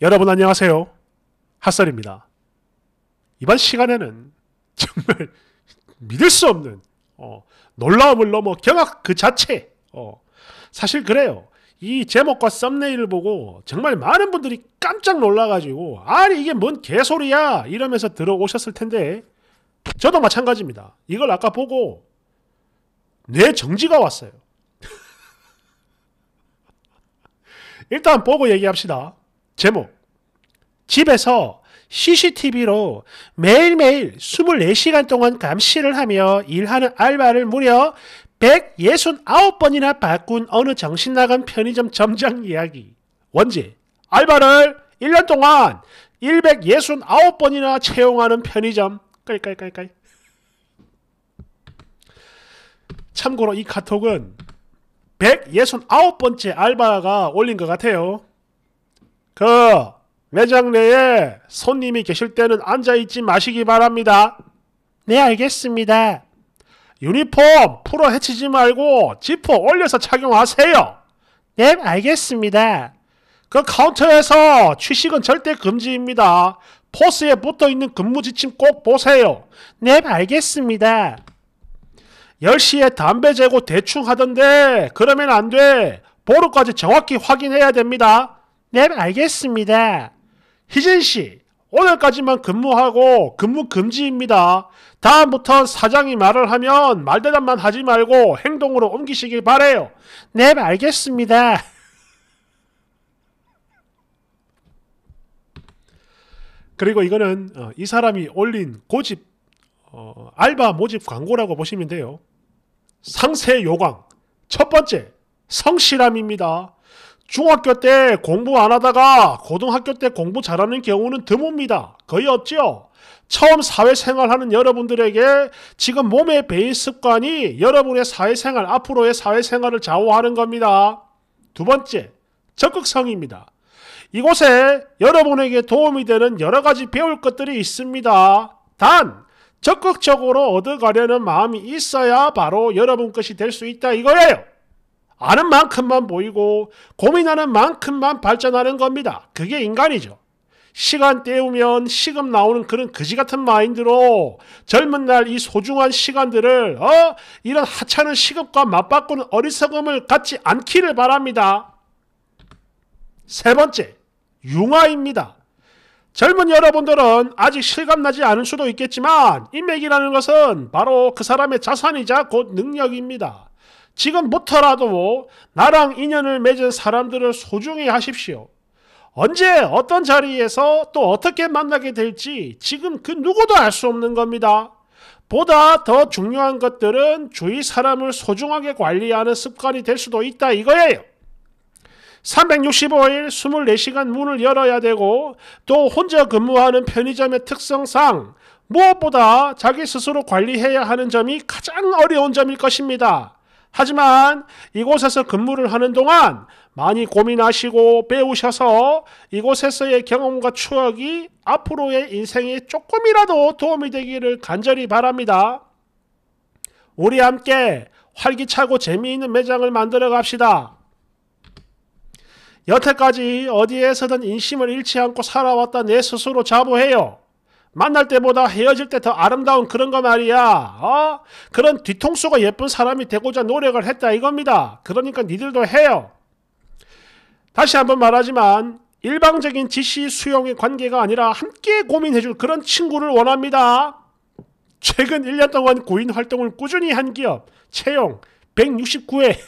여러분 안녕하세요. 핫설입니다. 이번 시간에는 정말 믿을 수 없는 어, 놀라움을 넘어 경악 그 자체 어, 사실 그래요. 이 제목과 썸네일을 보고 정말 많은 분들이 깜짝 놀라가지고 아니 이게 뭔 개소리야 이러면서 들어오셨을 텐데 저도 마찬가지입니다. 이걸 아까 보고 뇌 정지가 왔어요. 일단 보고 얘기합시다. 제목 집에서 CCTV로 매일매일 24시간 동안 감시를 하며 일하는 알바를 무려 169번이나 바꾼 어느 정신나간 편의점 점장 이야기. 원제, 알바를 1년 동안 169번이나 채용하는 편의점. 깔깔깔깔. 참고로 이 카톡은 169번째 알바가 올린 것 같아요. 그 매장 내에 손님이 계실 때는 앉아있지 마시기 바랍니다. 네, 알겠습니다. 유니폼 풀어 헤치지 말고 지퍼 올려서 착용하세요. 네, 알겠습니다. 그 카운터에서 취식은 절대 금지입니다. 포스에 붙어있는 근무 지침 꼭 보세요. 네, 알겠습니다. 10시에 담배 재고 대충 하던데 그러면 안 돼. 보루까지 정확히 확인해야 됩니다. 네, 알겠습니다. 희진 씨, 오늘까지만 근무하고 근무 금지입니다. 다음부턴 사장이 말을 하면 말대답만 하지 말고 행동으로 옮기시길 바래요. 네, 알겠습니다. 그리고 이거는 어, 이 사람이 올린 고집 어, 알바 모집 광고라고 보시면 돼요. 상세 요강 첫 번째 성실함입니다. 중학교 때 공부 안 하다가 고등학교 때 공부 잘하는 경우는 드뭅니다. 거의 없죠 처음 사회생활하는 여러분들에게 지금 몸의 베이 습관이 여러분의 사회생활, 앞으로의 사회생활을 좌우하는 겁니다. 두 번째, 적극성입니다. 이곳에 여러분에게 도움이 되는 여러 가지 배울 것들이 있습니다. 단, 적극적으로 얻어가려는 마음이 있어야 바로 여러분 것이 될 수 있다 이거예요. 아는 만큼만 보이고 고민하는 만큼만 발전하는 겁니다. 그게 인간이죠. 시간 때우면 시금 나오는 그런 거지 같은 마인드로 젊은 날 이 소중한 시간들을 어 이런 하찮은 시급과 맞바꾸는 어리석음을 갖지 않기를 바랍니다. 세 번째, 융화입니다. 젊은 여러분들은 아직 실감나지 않을 수도 있겠지만 인맥이라는 것은 바로 그 사람의 자산이자 곧 능력입니다. 지금부터라도 나랑 인연을 맺은 사람들을 소중히 하십시오. 언제 어떤 자리에서 또 어떻게 만나게 될지 지금 그 누구도 알 수 없는 겁니다. 보다 더 중요한 것들은 주위 사람을 소중하게 관리하는 습관이 될 수도 있다 이거예요. 365일 24시간 문을 열어야 되고 또 혼자 근무하는 편의점의 특성상 무엇보다 자기 스스로 관리해야 하는 점이 가장 어려운 점일 것입니다. 하지만 이곳에서 근무를 하는 동안 많이 고민하시고 배우셔서 이곳에서의 경험과 추억이 앞으로의 인생에 조금이라도 도움이 되기를 간절히 바랍니다. 우리 함께 활기차고 재미있는 매장을 만들어 갑시다. 여태까지 어디에서든 인심을 잃지 않고 살아왔다 내 스스로 자부해요. 만날 때보다 헤어질 때 더 아름다운 그런 거 말이야. 어? 그런 뒤통수가 예쁜 사람이 되고자 노력을 했다 이겁니다. 그러니까 니들도 해요. 다시 한번 말하지만 일방적인 지시 수용의 관계가 아니라 함께 고민해줄 그런 친구를 원합니다. 최근 1년 동안 고인 활동을 꾸준히 한 기업 채용 169회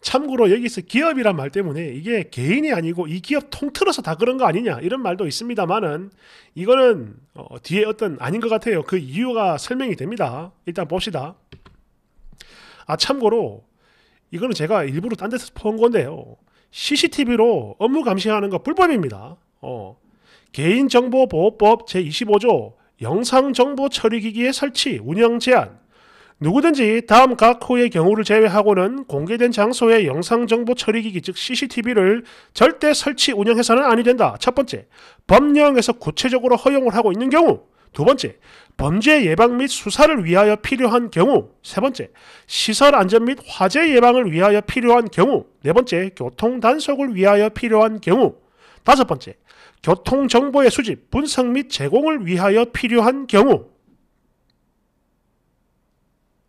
참고로 여기서 기업이란 말 때문에 이게 개인이 아니고 이 기업 통틀어서 다 그런 거 아니냐 이런 말도 있습니다만은 이거는 어, 뒤에 어떤 아닌 것 같아요. 그 이유가 설명이 됩니다. 일단 봅시다. 아 참고로 이거는 제가 일부러 딴 데서 퍼온 건데요. CCTV로 업무 감시하는 거 불법입니다. 어, 개인정보보호법 제25조 영상정보 처리기기의 설치, 운영 제한 누구든지 다음 각 호의 경우를 제외하고는 공개된 장소의 영상정보 처리기기 즉 CCTV를 절대 설치 운영해서는 아니 된다. 첫 번째, 법령에서 구체적으로 허용을 하고 있는 경우 두 번째, 범죄 예방 및 수사를 위하여 필요한 경우. 세 번째, 시설 안전 및 화재 예방을 위하여 필요한 경우. 네 번째, 교통 단속을 위하여 필요한 경우. 다섯 번째, 교통 정보의 수집, 분석 및 제공을 위하여 필요한 경우.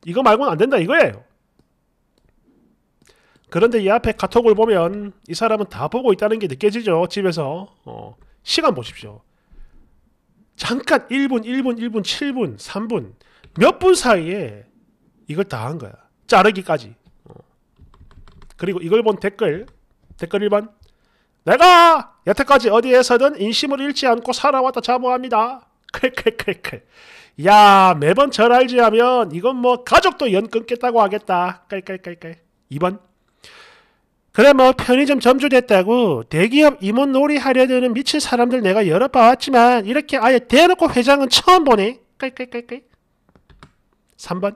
이거 말고는 안 된다 이거예요. 그런데 이 앞에 카톡을 보면 이 사람은 다 보고 있다는 게 느껴지죠. 집에서 어, 시간 보십시오. 잠깐 1분, 1분, 1분, 7분, 3분 몇 분 사이에 이걸 다 한 거야. 자르기까지. 어. 그리고 이걸 본 댓글 댓글 1번 내가 여태까지 어디에서든 인심을 잃지 않고 살아왔다 자부합니다. 클클클클. 야 매번 절알지 하면 이건 뭐 가족도 연 끊겠다고 하겠다. 깔깔깔깔. 2번. 그래 뭐 편의점 점주됐다고 대기업 임원 놀이 하려드는 미친 사람들 내가 여러 봐왔지만 이렇게 아예 대놓고 회장은 처음 보네. 깔깔깔깔. 3번.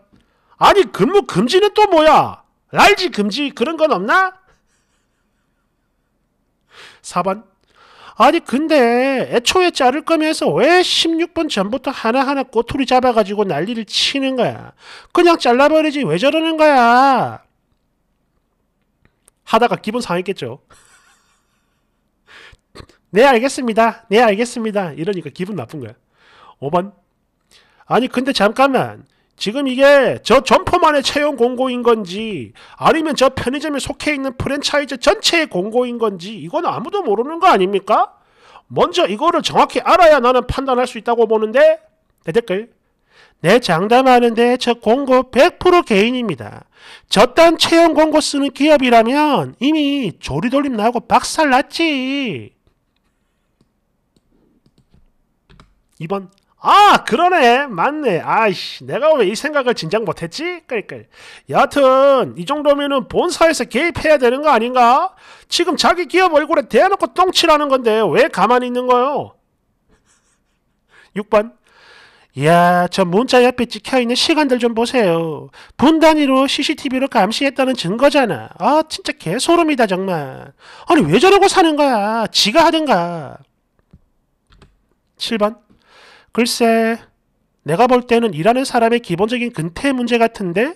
아니 근무 금지는 또 뭐야? 랄지 금지 그런 건 없나? 4번. 아니 근데 애초에 자를 거면서 왜 16번 전부터 하나하나 꼬투리 잡아가지고 난리를 치는 거야. 그냥 잘라버리지 왜 저러는 거야. 하다가 기분 상했겠죠. 네 알겠습니다. 네 알겠습니다. 이러니까 기분 나쁜 거야. 5번 아니 근데 잠깐만 지금 이게 저 점퍼만의 채용 공고인 건지 아니면 저 편의점에 속해 있는 프랜차이즈 전체의 공고인 건지 이건 아무도 모르는 거 아닙니까? 먼저 이거를 정확히 알아야 나는 판단할 수 있다고 보는데 내 댓글 내 장담하는데 저 공고 100% 개인입니다. 저딴 채용 공고 쓰는 기업이라면 이미 조리돌림 나고 박살났지. 2번 아 그러네 맞네 아이씨 내가 왜 이 생각을 진작 못했지? 그러 여하튼 이 정도면은 본사에서 개입해야 되는 거 아닌가? 지금 자기 기업 얼굴에 대놓고 똥칠하는 건데 왜 가만히 있는 거요? 6번 야저 문자 옆에 찍혀있는 시간들 좀 보세요 분 단위로 CCTV로 감시했다는 증거잖아 아 진짜 개소름이다 정말 아니 왜 저러고 사는 거야 지가 하든가 7번 글쎄, 내가 볼 때는 일하는 사람의 기본적인 근태 문제 같은데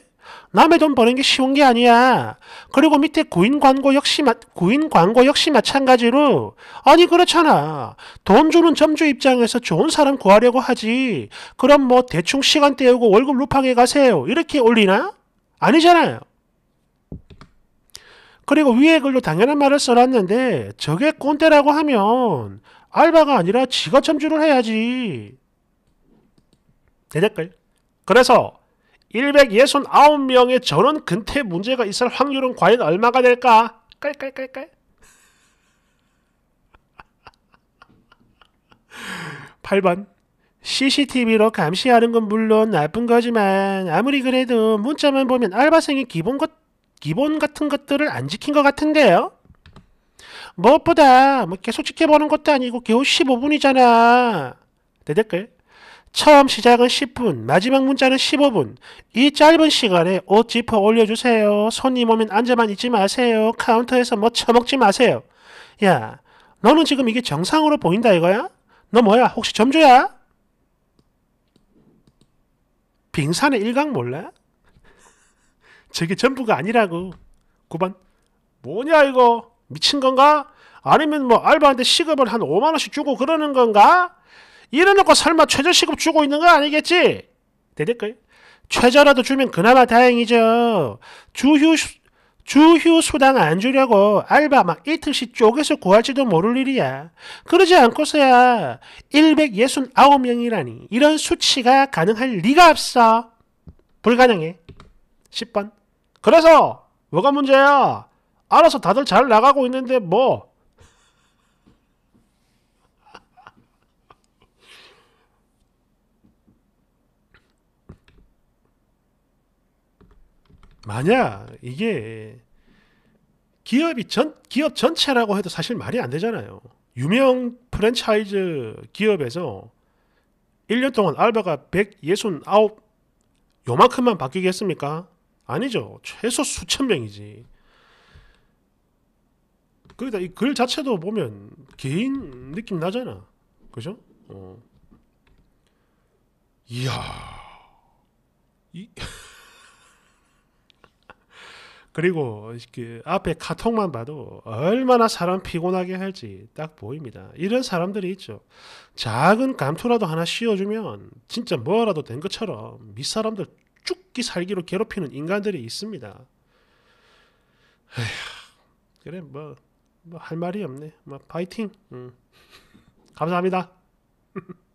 남의 돈 버는 게 쉬운 게 아니야. 그리고 밑에 구인 광고 역시 마, 구인 광고 역시 마찬가지로 아니 그렇잖아. 돈 주는 점주 입장에서 좋은 사람 구하려고 하지. 그럼 뭐 대충 시간 때우고 월급 루팡에 가세요. 이렇게 올리나? 아니잖아요. 그리고 위에 글로 당연한 말을 써놨는데 저게 꼰대라고 하면 알바가 아니라 직업 점주를 해야지. 대댓글. 그래서 169명의 전원 근태 문제가 있을 확률은 과연 얼마가 될까? 깔깔깔깔. 8번 CCTV로 감시하는 건 물론 나쁜 거지만 아무리 그래도 문자만 보면 알바생이 기본 것 기본 같은 것들을 안 지킨 것 같은데요. 무엇보다 뭐 계속 지켜보는 것도 아니고 겨우 15분이잖아. 대댓글 처음 시작은 10분, 마지막 문자는 15분. 이 짧은 시간에 옷 짚어 올려주세요. 손님 오면 앉아만 있지 마세요. 카운터에서 뭐 처먹지 마세요. 야, 너는 지금 이게 정상으로 보인다 이거야? 너 뭐야? 혹시 점주야? 빙산의 일각 몰라? 저게 전부가 아니라고. 9번. 뭐냐 이거? 미친 건가? 아니면 뭐 알바한테 시급을 한 5만 원씩 주고 그러는 건가? 이래놓고 설마 최저시급 주고 있는 거 아니겠지? 대댓글. 최저라도 주면 그나마 다행이죠. 주휴, 주휴 수당 안 주려고 알바 막 이틀씩 쪼개서 구할지도 모를 일이야. 그러지 않고서야 169명이라니 이런 수치가 가능할 리가 없어. 불가능해. 10번. 그래서 뭐가 문제야? 알아서 다들 잘 나가고 있는데 뭐 만약 이게 기업이 전 기업 전체라고 해도 사실 말이 안 되잖아요. 유명 프랜차이즈 기업에서 1년 동안 알바가 169 요만큼만 바뀌겠습니까? 아니죠. 최소 수천 명이지. 그러다 그러니까 이글 자체도 보면 개인 느낌 나잖아. 그죠? 어. 이야. 이 그리고 그 앞에 카톡만 봐도 얼마나 사람 피곤하게 할지 딱 보입니다. 이런 사람들이 있죠. 작은 감투라도 하나 씌워주면 진짜 뭐라도 된 것처럼 이 사람들 죽기 살기로 괴롭히는 인간들이 있습니다. 에휴, 그래 뭐할 뭐 말이 없네. 뭐 파이팅. 음. 감사합니다.